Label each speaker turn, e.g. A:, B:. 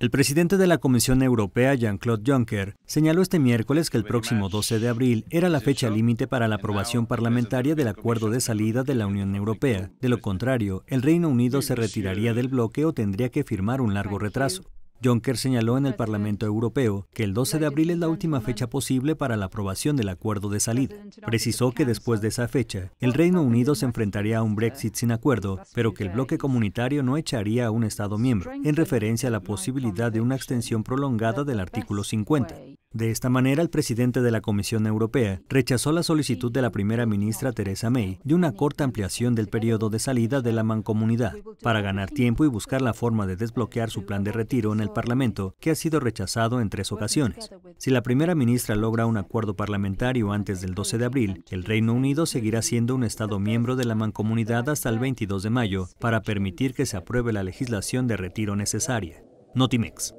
A: El presidente de la Comisión Europea, Jean-Claude Juncker, señaló este miércoles que el próximo 12 de abril era la fecha límite para la aprobación parlamentaria del acuerdo de salida de la Unión Europea. De lo contrario, el Reino Unido se retiraría del bloque o tendría que firmar un largo retraso. Juncker señaló en el Parlamento Europeo que el 12 de abril es la última fecha posible para la aprobación del acuerdo de salida. Precisó que después de esa fecha, el Reino Unido se enfrentaría a un Brexit sin acuerdo, pero que el bloque comunitario no echaría a un Estado miembro, en referencia a la posibilidad de una extensión prolongada del artículo 50. De esta manera, el presidente de la Comisión Europea rechazó la solicitud de la primera ministra Theresa May de una corta ampliación del periodo de salida de la mancomunidad para ganar tiempo y buscar la forma de desbloquear su plan de retiro en el Parlamento, que ha sido rechazado en tres ocasiones. Si la primera ministra logra un acuerdo parlamentario antes del 12 de abril, el Reino Unido seguirá siendo un Estado miembro de la mancomunidad hasta el 22 de mayo para permitir que se apruebe la legislación de retiro necesaria. Notimex.